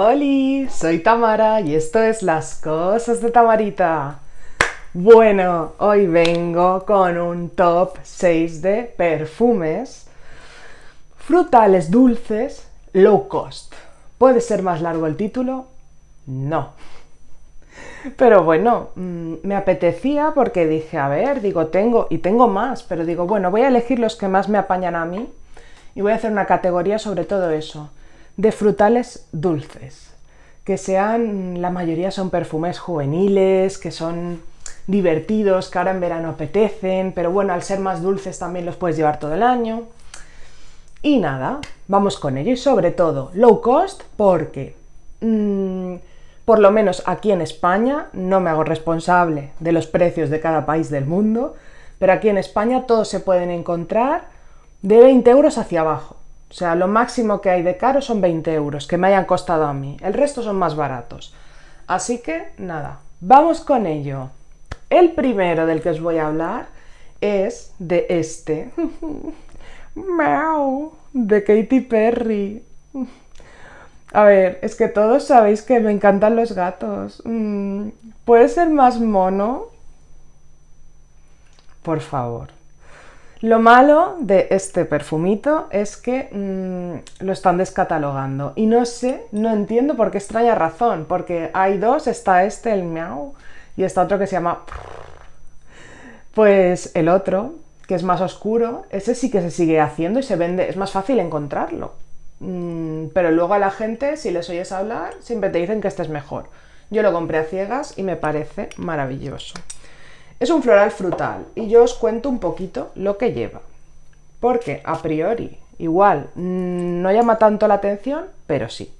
Hola, soy Tamara y esto es Las Cosas de Tamarita. Bueno, hoy vengo con un top 6 de perfumes frutales dulces low cost. ¿Puede ser más largo el título? No. Pero bueno, mm, me apetecía porque dije, a ver, digo, tengo, y tengo más, pero digo, bueno, voy a elegir los que más me apañan a mí y voy a hacer una categoría sobre todo eso de frutales dulces, que sean, la mayoría son perfumes juveniles, que son divertidos, que ahora en verano apetecen, pero bueno, al ser más dulces también los puedes llevar todo el año. Y nada, vamos con ello y sobre todo low cost porque mm, por lo menos aquí en España, no me hago responsable de los precios de cada país del mundo, pero aquí en España todos se pueden encontrar de 20 euros hacia abajo. O sea, lo máximo que hay de caro son 20 euros que me hayan costado a mí. El resto son más baratos. Así que nada, vamos con ello. El primero del que os voy a hablar es de este. ¡Meow! De Katy Perry. A ver, es que todos sabéis que me encantan los gatos. Mm, ¿Puede ser más mono? Por favor. Lo malo de este perfumito es que mm, lo están descatalogando y no sé, no entiendo por qué extraña razón, porque hay dos, está este, el miau, y está otro que se llama... Pues el otro, que es más oscuro, ese sí que se sigue haciendo y se vende, es más fácil encontrarlo. Mm, pero luego a la gente, si les oyes hablar, siempre te dicen que este es mejor. Yo lo compré a ciegas y me parece maravilloso. Es un floral frutal y yo os cuento un poquito lo que lleva. Porque a priori, igual, mm, no llama tanto la atención, pero sí.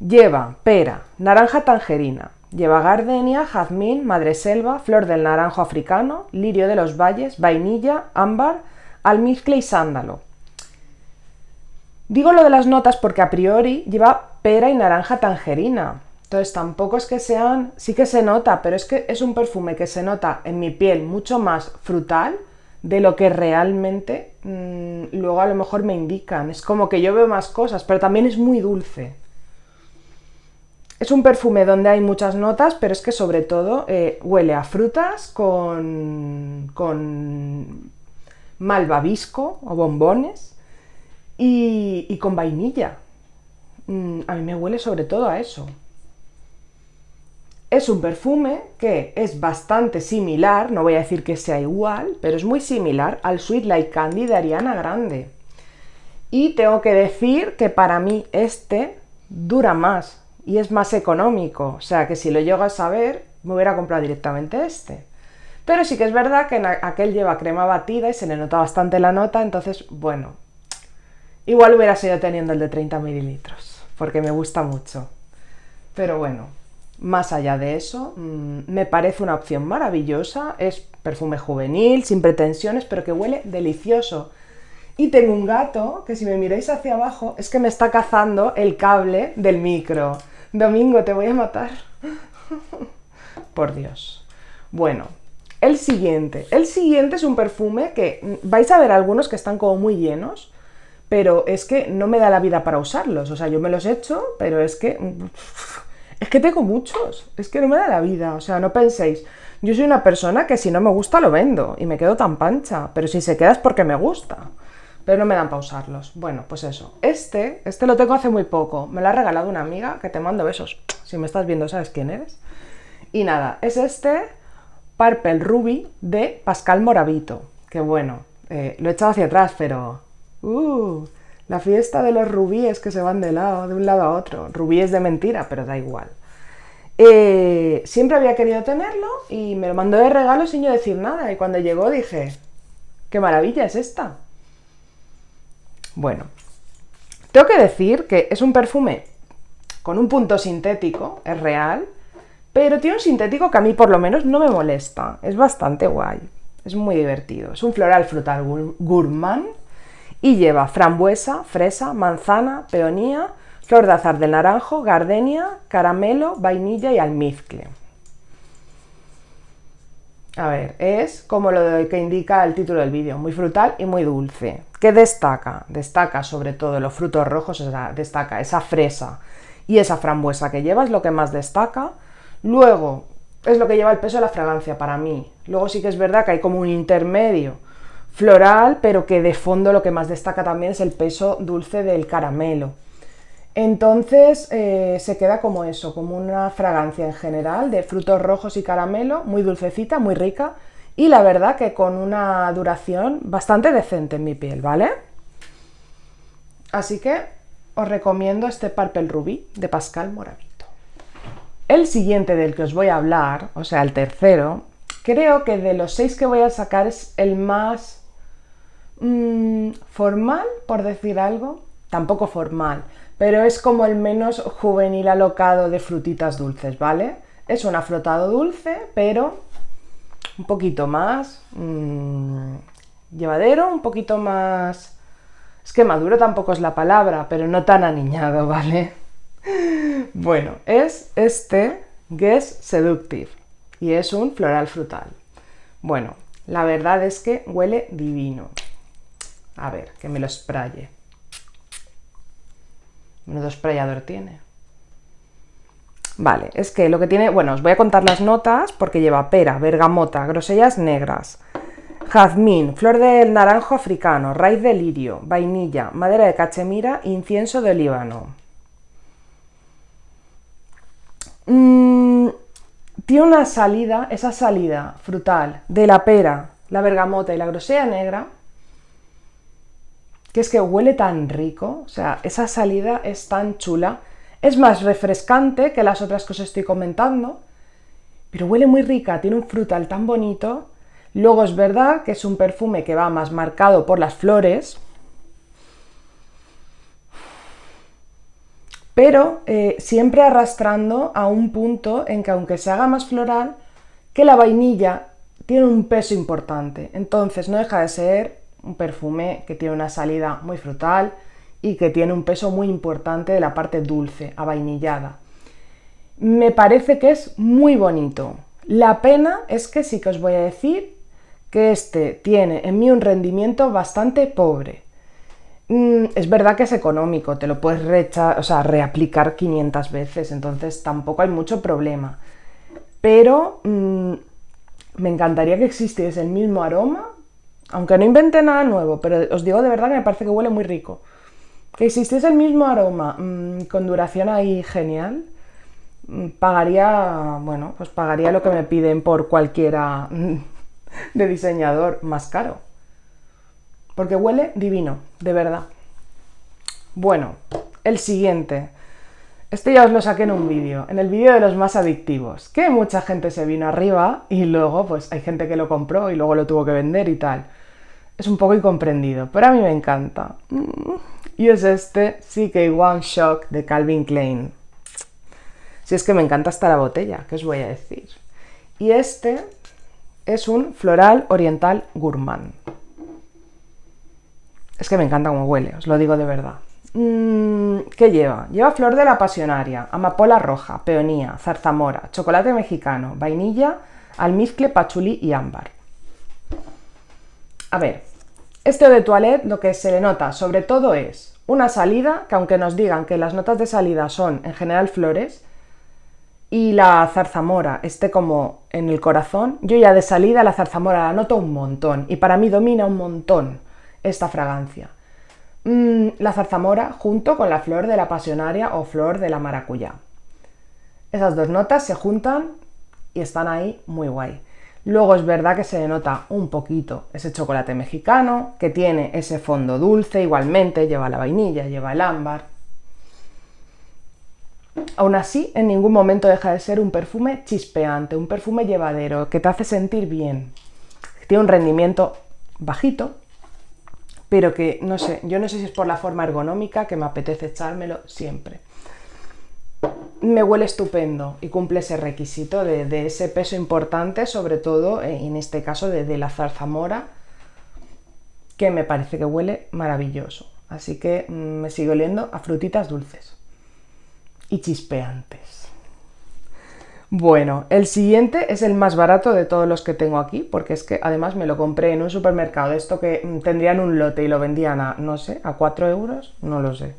Lleva pera, naranja tangerina, lleva gardenia, jazmín, madreselva, flor del naranjo africano, lirio de los valles, vainilla, ámbar, almizcle y sándalo. Digo lo de las notas porque a priori lleva pera y naranja tangerina, entonces tampoco es que sean, sí que se nota, pero es que es un perfume que se nota en mi piel mucho más frutal de lo que realmente mm, luego a lo mejor me indican. Es como que yo veo más cosas, pero también es muy dulce. Es un perfume donde hay muchas notas, pero es que sobre todo eh, huele a frutas con, con malvavisco o bombones y, con vainilla. Mm, a mí me huele sobre todo a eso. Es un perfume que es bastante similar, no voy a decir que sea igual, pero es muy similar al Sweet Like Candy de Ariana Grande. Y tengo que decir que para mí este dura más y es más económico. O sea que si lo llego a saber, me hubiera comprado directamente este. Pero sí que es verdad que aquel lleva crema batida y se le nota bastante la nota, entonces, bueno, igual hubiera seguido teniendo el de 30 mililitros, porque me gusta mucho. Pero bueno, más allá de eso, mm, me parece una opción maravillosa. Es perfume juvenil, sin pretensiones, pero que huele delicioso. Y tengo un gato que si me miráis hacia abajo es que me está cazando el cable del micro. Domingo, te voy a matar. Por Dios. Bueno, el siguiente. El siguiente es un perfume que mm, vais a ver algunos que están como muy llenos, pero es que no me da la vida para usarlos. O sea, yo me los he hecho pero es que... Mm, Es que tengo muchos, es que no me da la vida, o sea, no penséis. Yo soy una persona que si no me gusta lo vendo y me quedo tan pancha, pero si se queda es porque me gusta. Pero no me dan usarlos. Bueno, pues eso. Este, este lo tengo hace muy poco. Me lo ha regalado una amiga que te mando besos. Si me estás viendo, sabes quién eres. Y nada, es este Purple Ruby de Pascal Moravito. Que bueno, eh, lo he echado hacia atrás, pero... Uh, la fiesta de los rubíes que se van de, lado, de un lado a otro. Rubíes de mentira, pero da igual. Eh, siempre había querido tenerlo y me lo mandó de regalo sin yo decir nada. Y cuando llegó dije, qué maravilla es esta. Bueno, tengo que decir que es un perfume con un punto sintético, es real, pero tiene un sintético que a mí por lo menos no me molesta. Es bastante guay, es muy divertido. Es un floral frutal gourmand y lleva frambuesa, fresa, manzana, peonía, flor de azar de naranjo, gardenia, caramelo, vainilla y almizcle. A ver, es como lo que indica el título del vídeo, muy frutal y muy dulce. ¿Qué destaca? Destaca sobre todo los frutos rojos, o sea, destaca esa fresa y esa frambuesa que lleva, es lo que más destaca. Luego, es lo que lleva el peso de la fragancia para mí. Luego sí que es verdad que hay como un intermedio floral, pero que de fondo lo que más destaca también es el peso dulce del caramelo. Entonces eh, se queda como eso, como una fragancia en general de frutos rojos y caramelo, muy dulcecita, muy rica y la verdad que con una duración bastante decente en mi piel, ¿vale? Así que os recomiendo este Purple Ruby de Pascal Moravito. El siguiente del que os voy a hablar, o sea, el tercero, creo que de los seis que voy a sacar es el más Mm, formal, por decir algo, tampoco formal, pero es como el menos juvenil alocado de frutitas dulces, ¿vale? Es un afrotado dulce, pero un poquito más mm, llevadero, un poquito más... Es que maduro tampoco es la palabra, pero no tan aniñado, ¿vale? Bueno, es este Guess Seductive y es un floral frutal. Bueno, la verdad es que huele divino. A ver, que me lo spraye. Menudo sprayador tiene. Vale, es que lo que tiene, bueno, os voy a contar las notas porque lleva pera, bergamota, grosellas negras, jazmín, flor del naranjo africano, raíz de lirio, vainilla, madera de cachemira, incienso de líbano. Mm, tiene una salida, esa salida frutal de la pera, la bergamota y la grosella negra, que es que huele tan rico, o sea, esa salida es tan chula, es más refrescante que las otras que os estoy comentando, pero huele muy rica, tiene un frutal tan bonito. Luego es verdad que es un perfume que va más marcado por las flores, pero eh, siempre arrastrando a un punto en que aunque se haga más floral, que la vainilla tiene un peso importante. Entonces no deja de ser un perfume que tiene una salida muy frutal y que tiene un peso muy importante de la parte dulce, avainillada. Me parece que es muy bonito. La pena es que sí que os voy a decir que este tiene en mí un rendimiento bastante pobre. Mm, es verdad que es económico, te lo puedes recha o sea, reaplicar 500 veces, entonces tampoco hay mucho problema. Pero mm, me encantaría que existiese el mismo aroma aunque no invente nada nuevo, pero os digo de verdad que me parece que huele muy rico. Que existiese el mismo aroma mm, con duración ahí genial, mm, pagaría, bueno, pues pagaría lo que me piden por cualquiera mm, de diseñador más caro. Porque huele divino, de verdad. Bueno, el siguiente. Este ya os lo saqué en un vídeo, en el vídeo de los más adictivos, que mucha gente se vino arriba y luego pues hay gente que lo compró y luego lo tuvo que vender y tal es un poco incomprendido, pero a mí me encanta. Mm, y es este CK One Shock de Calvin Klein. Si es que me encanta hasta la botella, ¿qué os voy a decir? Y este es un floral oriental gourmand. Es que me encanta cómo huele, os lo digo de verdad. Mm, ¿Qué lleva? Lleva flor de la pasionaria, amapola roja, peonía, zarzamora, chocolate mexicano, vainilla, almizcle, pachulí y ámbar. A ver, este de Toilette lo que se le nota sobre todo es una salida, que aunque nos digan que las notas de salida son en general flores, y la zarzamora esté como en el corazón, yo ya de salida la zarzamora la noto un montón y para mí domina un montón esta fragancia. Mm, la zarzamora junto con la flor de la pasionaria o flor de la maracuyá. Esas dos notas se juntan y están ahí muy guay. Luego es verdad que se denota un poquito ese chocolate mexicano, que tiene ese fondo dulce igualmente, lleva la vainilla, lleva el ámbar. Aún así, en ningún momento deja de ser un perfume chispeante, un perfume llevadero, que te hace sentir bien. Tiene un rendimiento bajito, pero que no sé, yo no sé si es por la forma ergonómica que me apetece echármelo siempre me huele estupendo y cumple ese requisito de, ese peso importante, sobre todo eh, en este caso de, de, la zarzamora, que me parece que huele maravilloso. Así que mm, me sigue oliendo a frutitas dulces y chispeantes. Bueno, el siguiente es el más barato de todos los que tengo aquí, porque es que además me lo compré en un supermercado, esto que mm, tendrían un lote y lo vendían a, no sé, a 4 euros, no lo sé.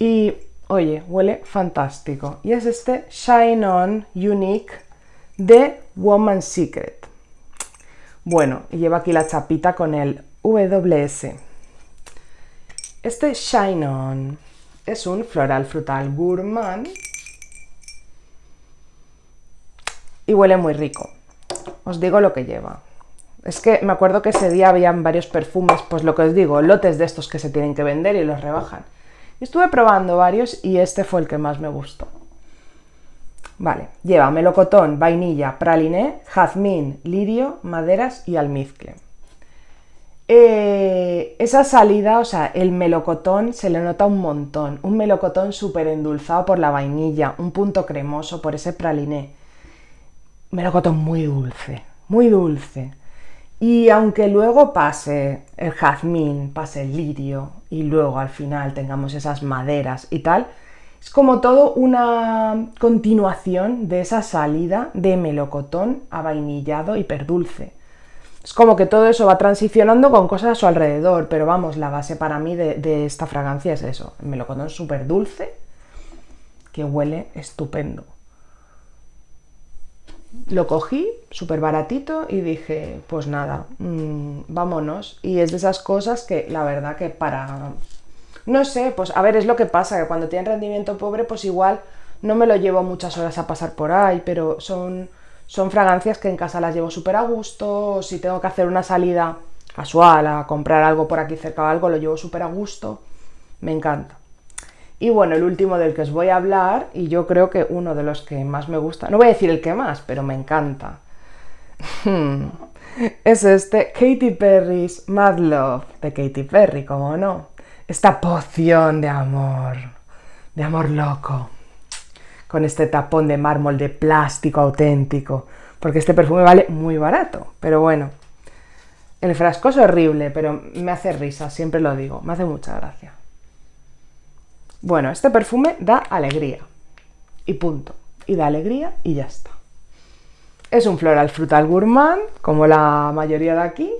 Y Oye, huele fantástico. Y es este Shine On Unique de Woman's Secret. Bueno, y lleva aquí la chapita con el WS. Este Shine On es un floral frutal gourmand y huele muy rico. Os digo lo que lleva. Es que me acuerdo que ese día habían varios perfumes, pues lo que os digo, lotes de estos que se tienen que vender y los rebajan. Estuve probando varios y este fue el que más me gustó. Vale, lleva melocotón, vainilla, praliné, jazmín, lirio, maderas y almizcle. Eh, esa salida, o sea, el melocotón se le nota un montón. Un melocotón súper endulzado por la vainilla, un punto cremoso por ese praliné. Melocotón muy dulce, muy dulce. Y aunque luego pase el jazmín, pase el lirio, y luego al final tengamos esas maderas y tal, es como todo una continuación de esa salida de melocotón a vainillado y perdulce. Es como que todo eso va transicionando con cosas a su alrededor, pero vamos, la base para mí de, de esta fragancia es eso, el melocotón súper dulce que huele estupendo lo cogí súper baratito y dije, pues nada, mm, vámonos. Y es de esas cosas que la verdad que para... No sé, pues a ver, es lo que pasa, que cuando tienen rendimiento pobre, pues igual no me lo llevo muchas horas a pasar por ahí, pero son, son fragancias que en casa las llevo súper a gusto, si tengo que hacer una salida casual a comprar algo por aquí cerca o algo, lo llevo súper a gusto, me encanta. Y bueno, el último del que os voy a hablar, y yo creo que uno de los que más me gusta, no voy a decir el que más, pero me encanta, es este Katy Perry's Mad Love de Katy Perry, como no. Esta poción de amor, de amor loco, con este tapón de mármol de plástico auténtico, porque este perfume vale muy barato, pero bueno. El frasco es horrible, pero me hace risa, siempre lo digo, me hace mucha gracia. Bueno, este perfume da alegría. Y punto. Y da alegría y ya está. Es un floral frutal gourmand, como la mayoría de aquí,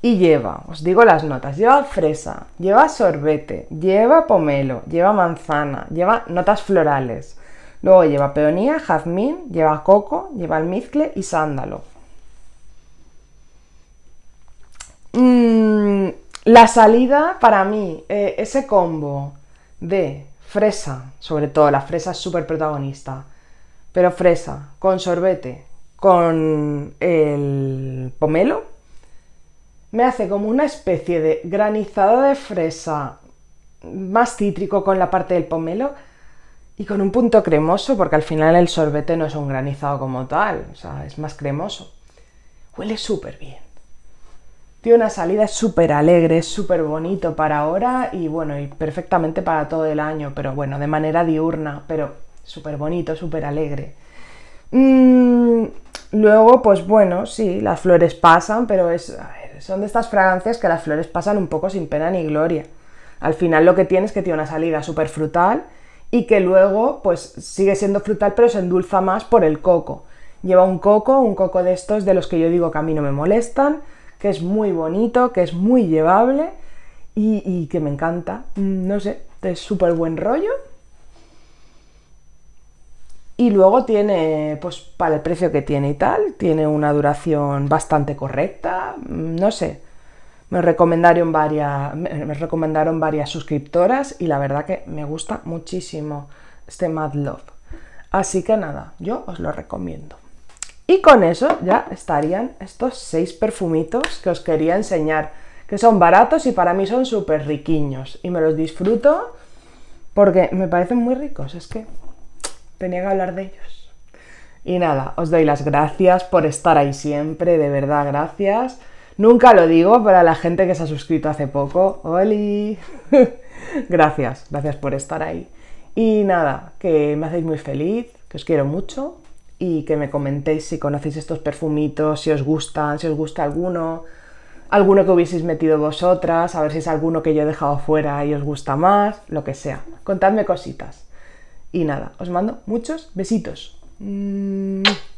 y lleva, os digo las notas, lleva fresa, lleva sorbete, lleva pomelo, lleva manzana, lleva notas florales. Luego lleva peonía, jazmín, lleva coco, lleva almizcle y sándalo. Mm, la salida para mí, eh, ese combo de fresa, sobre todo la fresa es súper protagonista, pero fresa con sorbete, con el pomelo, me hace como una especie de granizado de fresa más cítrico con la parte del pomelo y con un punto cremoso, porque al final el sorbete no es un granizado como tal, o sea, es más cremoso. Huele súper bien. Tiene una salida súper alegre, súper bonito para ahora y bueno, y perfectamente para todo el año, pero bueno, de manera diurna, pero súper bonito, súper alegre. Mm, luego, pues bueno, sí, las flores pasan, pero son de estas fragancias que las flores pasan un poco sin pena ni gloria. Al final lo que tiene es que tiene una salida súper frutal y que luego pues sigue siendo frutal pero se endulza más por el coco. Lleva un coco, un coco de estos de los que yo digo que a mí no me molestan, que es muy bonito, que es muy llevable y, que me encanta. Mm, no sé, es súper buen rollo. Y luego tiene, pues para el precio que tiene y tal, tiene una duración bastante correcta, mm, no sé. Me recomendaron varias, me recomendaron varias suscriptoras y la verdad que me gusta muchísimo este Mad Love. Así que nada, yo os lo recomiendo. Y con eso ya estarían estos seis perfumitos que os quería enseñar, que son baratos y para mí son súper riquiños. Y me los disfruto porque me parecen muy ricos, es que tenía que hablar de ellos. Y nada, os doy las gracias por estar ahí siempre, de verdad, gracias. Nunca lo digo para la gente que se ha suscrito hace poco. ¡Holi! gracias, gracias por estar ahí. Y nada, que me hacéis muy feliz, que os quiero mucho y que me comentéis si conocéis estos perfumitos, si os gustan, si os gusta alguno, alguno que hubieseis metido vosotras, a ver si es alguno que yo he dejado fuera y os gusta más, lo que sea. Contadme cositas. Y nada, os mando muchos besitos. Mm.